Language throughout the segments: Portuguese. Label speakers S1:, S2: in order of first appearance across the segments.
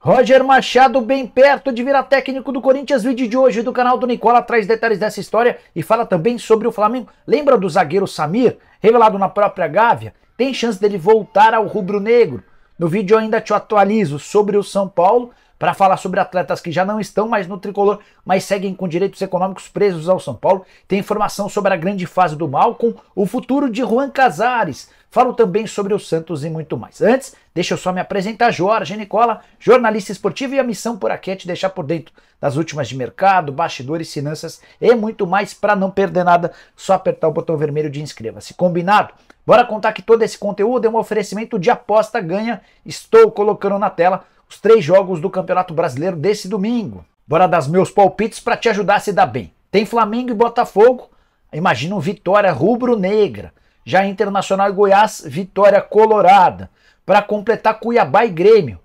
S1: Roger Machado, bem perto de virar técnico do Corinthians, vídeo de hoje do canal do Nicola, traz detalhes dessa história e fala também sobre o Flamengo. Lembra do zagueiro Samir, revelado na própria Gávea? Tem chance dele voltar ao rubro-negro. No vídeo eu ainda te atualizo sobre o São Paulo para falar sobre atletas que já não estão mais no tricolor, mas seguem com direitos econômicos presos ao São Paulo. Tem informação sobre a grande fase do Malcom, o futuro de Juan Casares. Falo também sobre o Santos e muito mais. Antes, deixa eu só me apresentar, Jorge Nicola, jornalista esportivo e a missão por aqui é te deixar por dentro das últimas de mercado, bastidores, finanças e muito mais. Para não perder nada, só apertar o botão vermelho de inscreva-se. Combinado? Bora contar que todo esse conteúdo é um oferecimento de aposta ganha. Estou colocando na tela os três jogos do Campeonato Brasileiro desse domingo. Bora dar meus palpites para te ajudar a se dar bem. Tem Flamengo e Botafogo, imagina um vitória rubro-negra. Já Internacional e Goiás, vitória colorada. Para completar, Cuiabá e Grêmio.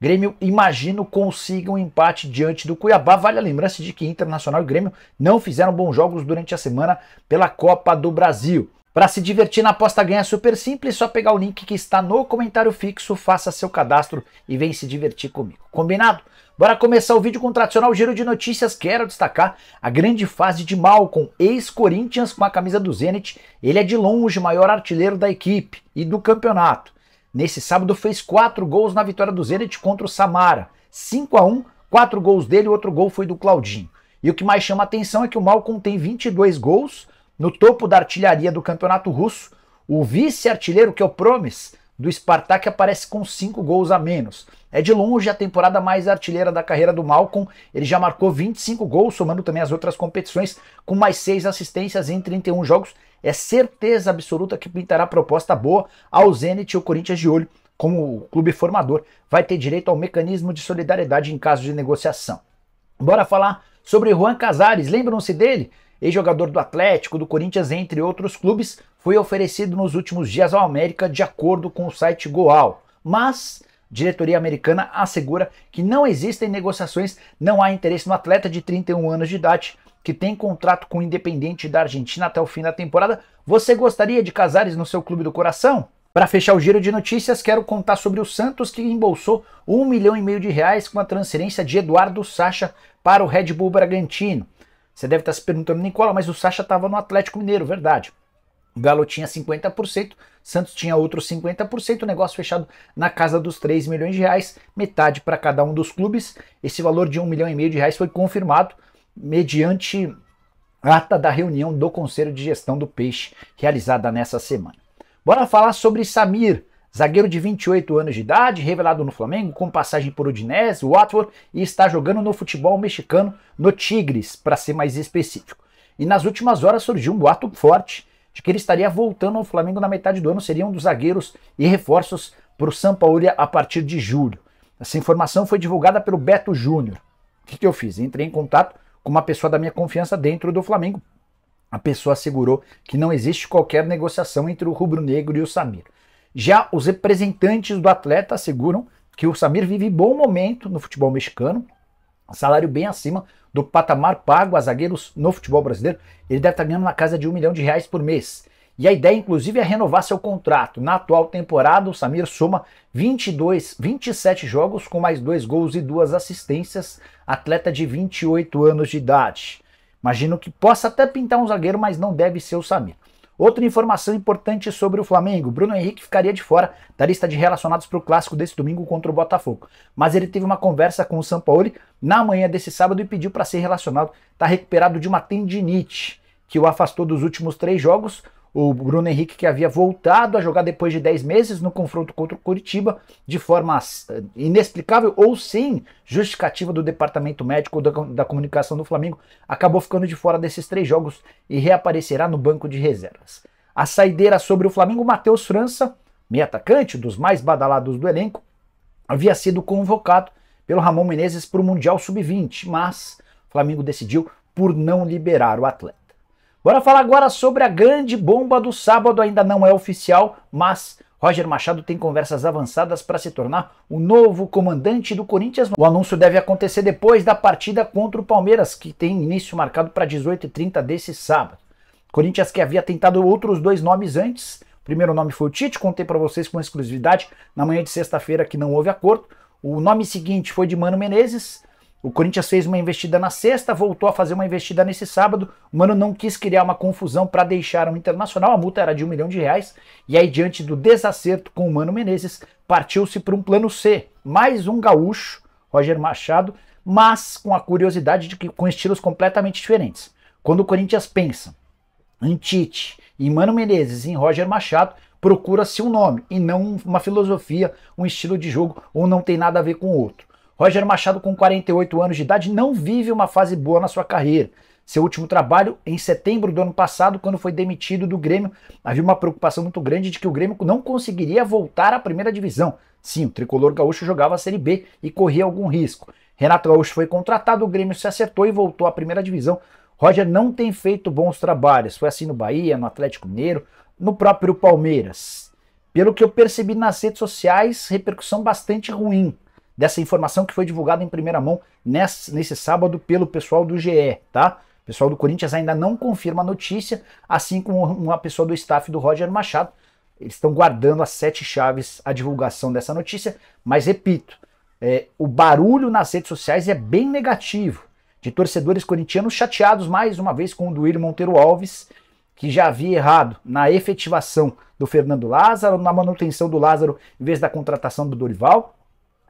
S1: Grêmio, imagino, consiga um empate diante do Cuiabá. Vale a lembrança de que Internacional e Grêmio não fizeram bons jogos durante a semana pela Copa do Brasil. Para se divertir na aposta ganha super simples, só pegar o link que está no comentário fixo, faça seu cadastro e vem se divertir comigo. Combinado? Bora começar o vídeo com o tradicional giro de notícias. Quero destacar a grande fase de Malcom, ex-Corinthians com a camisa do Zenit. Ele é de longe o maior artilheiro da equipe e do campeonato. Nesse sábado fez quatro gols na vitória do Zenit contra o Samara. 5 a 1 quatro gols dele, outro gol foi do Claudinho. E o que mais chama atenção é que o Malcom tem 22 gols, no topo da artilharia do campeonato russo, o vice-artilheiro que é o promis do Spartak aparece com 5 gols a menos. É de longe a temporada mais artilheira da carreira do Malcolm. Ele já marcou 25 gols, somando também as outras competições, com mais 6 assistências em 31 jogos. É certeza absoluta que pintará proposta boa ao Zenit e o Corinthians de olho, como o clube formador. Vai ter direito ao mecanismo de solidariedade em caso de negociação. Bora falar sobre Juan Casares. Lembram-se dele? ex-jogador do Atlético, do Corinthians, entre outros clubes, foi oferecido nos últimos dias ao América de acordo com o site Goal. Mas diretoria americana assegura que não existem negociações, não há interesse no atleta de 31 anos de idade que tem contrato com o Independente da Argentina até o fim da temporada. Você gostaria de Casares no seu clube do coração? Para fechar o giro de notícias, quero contar sobre o Santos que embolsou um milhão e meio de reais com a transferência de Eduardo Sacha para o Red Bull Bragantino. Você deve estar se perguntando, Nicola, mas o Sacha estava no Atlético Mineiro, verdade. O Galo tinha 50%, Santos tinha outros 50%, o negócio fechado na casa dos 3 milhões de reais, metade para cada um dos clubes. Esse valor de 1 milhão e meio de reais foi confirmado mediante ata da reunião do Conselho de Gestão do Peixe, realizada nessa semana. Bora falar sobre Samir, Zagueiro de 28 anos de idade, revelado no Flamengo, com passagem por Udinese, Watford e está jogando no futebol mexicano no Tigres, para ser mais específico. E nas últimas horas surgiu um boato forte de que ele estaria voltando ao Flamengo na metade do ano, seria um dos zagueiros e reforços para o São Paulo a partir de julho. Essa informação foi divulgada pelo Beto Júnior. O que, que eu fiz? Entrei em contato com uma pessoa da minha confiança dentro do Flamengo. A pessoa assegurou que não existe qualquer negociação entre o rubro-negro e o Samir. Já os representantes do atleta asseguram que o Samir vive bom momento no futebol mexicano, salário bem acima do patamar pago a zagueiros no futebol brasileiro. Ele deve estar ganhando na casa de um milhão de reais por mês. E a ideia, inclusive, é renovar seu contrato. Na atual temporada, o Samir soma 22, 27 jogos com mais dois gols e duas assistências, atleta de 28 anos de idade. Imagino que possa até pintar um zagueiro, mas não deve ser o Samir. Outra informação importante sobre o Flamengo: Bruno Henrique ficaria de fora da lista de relacionados para o clássico desse domingo contra o Botafogo. Mas ele teve uma conversa com o Sampaoli na manhã desse sábado e pediu para ser relacionado. Está recuperado de uma tendinite que o afastou dos últimos três jogos o Bruno Henrique, que havia voltado a jogar depois de 10 meses no confronto contra o Curitiba, de forma eh, inexplicável ou sem justificativa do departamento médico da, da comunicação do Flamengo, acabou ficando de fora desses três jogos e reaparecerá no banco de reservas. A saideira sobre o Flamengo, Matheus França, meio atacante, dos mais badalados do elenco, havia sido convocado pelo Ramon Menezes para o Mundial Sub-20, mas o Flamengo decidiu por não liberar o atleta. Bora falar agora sobre a grande bomba do sábado, ainda não é oficial, mas Roger Machado tem conversas avançadas para se tornar o novo comandante do Corinthians. O anúncio deve acontecer depois da partida contra o Palmeiras, que tem início marcado para 18h30 desse sábado. Corinthians que havia tentado outros dois nomes antes. O primeiro nome foi o Tite, contei para vocês com exclusividade na manhã de sexta-feira que não houve acordo. O nome seguinte foi de Mano Menezes. O Corinthians fez uma investida na sexta, voltou a fazer uma investida nesse sábado. O Mano não quis criar uma confusão para deixar um Internacional. A multa era de um milhão de reais. E aí, diante do desacerto com o Mano Menezes, partiu-se para um plano C. Mais um gaúcho, Roger Machado, mas com a curiosidade de que com estilos completamente diferentes. Quando o Corinthians pensa em Tite, em Mano Menezes e em Roger Machado, procura-se um nome e não uma filosofia, um estilo de jogo, ou um não tem nada a ver com o outro. Roger Machado, com 48 anos de idade, não vive uma fase boa na sua carreira. Seu último trabalho, em setembro do ano passado, quando foi demitido do Grêmio, havia uma preocupação muito grande de que o Grêmio não conseguiria voltar à primeira divisão. Sim, o tricolor gaúcho jogava a Série B e corria algum risco. Renato Gaúcho foi contratado, o Grêmio se acertou e voltou à primeira divisão. Roger não tem feito bons trabalhos. Foi assim no Bahia, no Atlético Mineiro, no próprio Palmeiras. Pelo que eu percebi nas redes sociais, repercussão bastante ruim dessa informação que foi divulgada em primeira mão nesse, nesse sábado pelo pessoal do GE, tá? O pessoal do Corinthians ainda não confirma a notícia, assim como uma pessoa do staff do Roger Machado. Eles estão guardando as sete chaves a divulgação dessa notícia, mas repito, é, o barulho nas redes sociais é bem negativo. De torcedores corintianos chateados mais uma vez com o Duílio Monteiro Alves, que já havia errado na efetivação do Fernando Lázaro, na manutenção do Lázaro em vez da contratação do Dorival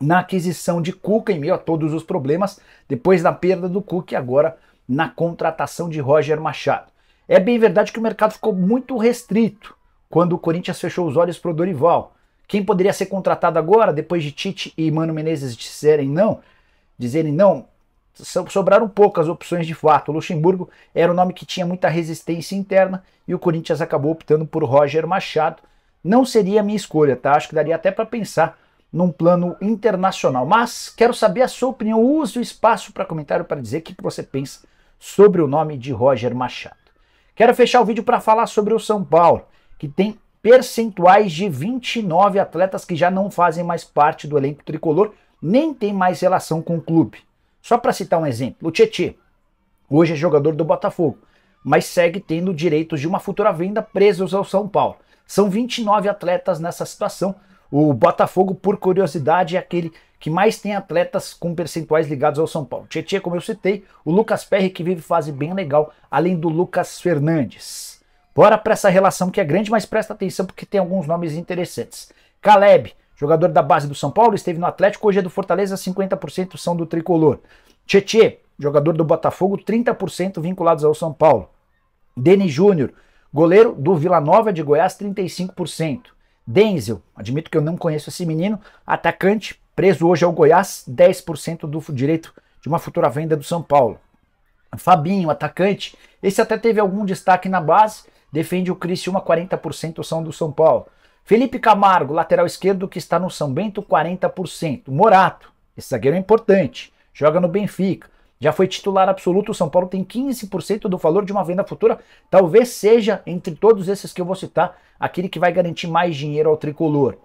S1: na aquisição de Cuca em meio a todos os problemas, depois da perda do Cuca e agora na contratação de Roger Machado. É bem verdade que o mercado ficou muito restrito quando o Corinthians fechou os olhos para o Dorival. Quem poderia ser contratado agora, depois de Tite e Mano Menezes disserem não, dizerem não, sobraram poucas opções de fato. O Luxemburgo era um nome que tinha muita resistência interna e o Corinthians acabou optando por Roger Machado. Não seria a minha escolha, tá? Acho que daria até para pensar num plano internacional. Mas quero saber a sua opinião. Use o espaço para comentário para dizer o que você pensa sobre o nome de Roger Machado. Quero fechar o vídeo para falar sobre o São Paulo, que tem percentuais de 29 atletas que já não fazem mais parte do elenco tricolor, nem tem mais relação com o clube. Só para citar um exemplo, o Tietê, hoje é jogador do Botafogo, mas segue tendo direitos de uma futura venda presos ao São Paulo. São 29 atletas nessa situação, o Botafogo, por curiosidade, é aquele que mais tem atletas com percentuais ligados ao São Paulo. Tietchan, como eu citei, o Lucas Perry, que vive fase bem legal, além do Lucas Fernandes. Bora para essa relação que é grande, mas presta atenção porque tem alguns nomes interessantes. Caleb, jogador da base do São Paulo, esteve no Atlético, hoje é do Fortaleza, 50% são do Tricolor. Tietê, jogador do Botafogo, 30% vinculados ao São Paulo. Denis Júnior, goleiro do Vila Nova de Goiás, 35%. Denzel, admito que eu não conheço esse menino, atacante, preso hoje ao Goiás, 10% do direito de uma futura venda do São Paulo. Fabinho, atacante, esse até teve algum destaque na base, defende o Criciúma, 40% são do São Paulo. Felipe Camargo, lateral esquerdo, que está no São Bento, 40%. Morato, esse zagueiro é importante, joga no Benfica. Já foi titular absoluto, o São Paulo tem 15% do valor de uma venda futura. Talvez seja, entre todos esses que eu vou citar, aquele que vai garantir mais dinheiro ao tricolor.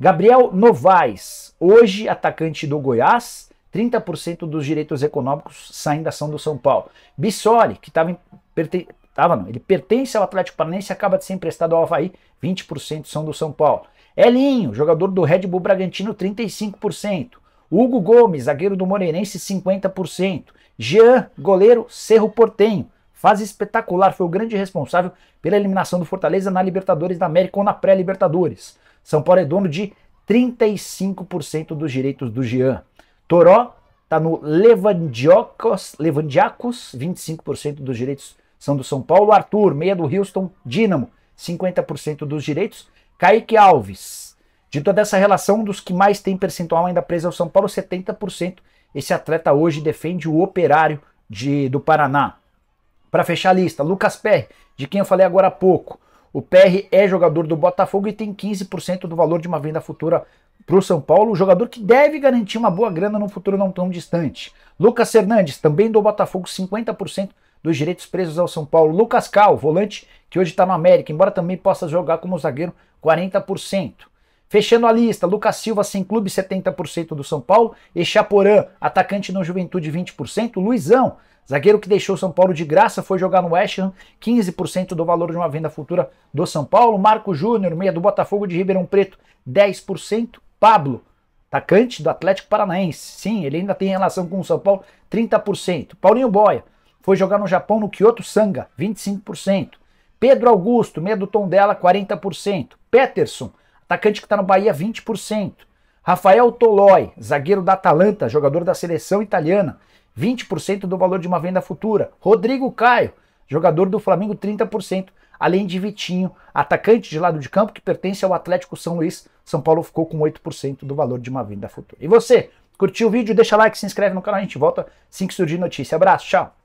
S1: Gabriel Novaes, hoje atacante do Goiás, 30% dos direitos econômicos saem da ação do São Paulo. Bissoli, que estava perte, ele pertence ao Atlético Paranaense e acaba de ser emprestado ao Havaí, 20% são do São Paulo. Elinho, jogador do Red Bull Bragantino, 35%. Hugo Gomes, zagueiro do Moreirense, 50%. Jean, goleiro Cerro Portenho. Fase espetacular, foi o grande responsável pela eliminação do Fortaleza na Libertadores da América ou na pré-Libertadores. São Paulo é dono de 35% dos direitos do Jean. Toró está no Levandiacos, 25% dos direitos são do São Paulo. Arthur, meia do Houston, Dínamo, 50% dos direitos. Kaique Alves, de toda essa relação, um dos que mais tem percentual ainda preso é o São Paulo, 70%. Esse atleta hoje defende o operário de, do Paraná. Para fechar a lista, Lucas Perry, de quem eu falei agora há pouco. O Perry é jogador do Botafogo e tem 15% do valor de uma venda futura para o São Paulo, um jogador que deve garantir uma boa grana num futuro não tão distante. Lucas Hernandes, também do Botafogo, 50% dos direitos presos ao São Paulo. Lucas Cal, volante que hoje está no América, embora também possa jogar como zagueiro, 40%. Fechando a lista, Lucas Silva sem clube 70% do São Paulo, Echaporã, atacante no Juventude 20%, Luizão, zagueiro que deixou o São Paulo de graça, foi jogar no West Ham, 15% do valor de uma venda futura do São Paulo, Marco Júnior, meia do Botafogo de Ribeirão Preto, 10%, Pablo, atacante do Atlético Paranaense, sim, ele ainda tem relação com o São Paulo, 30%, Paulinho Boia, foi jogar no Japão no Kyoto Sanga, 25%, Pedro Augusto, meia do Tondela, 40%, Peterson, Atacante que está no Bahia, 20%. Rafael Toloi, zagueiro da Atalanta, jogador da seleção italiana, 20% do valor de uma venda futura. Rodrigo Caio, jogador do Flamengo, 30%. Além de Vitinho, atacante de lado de campo que pertence ao Atlético São Luís. São Paulo ficou com 8% do valor de uma venda futura. E você? Curtiu o vídeo? Deixa like, se inscreve no canal. A gente volta assim que surgir notícia. Abraço, tchau.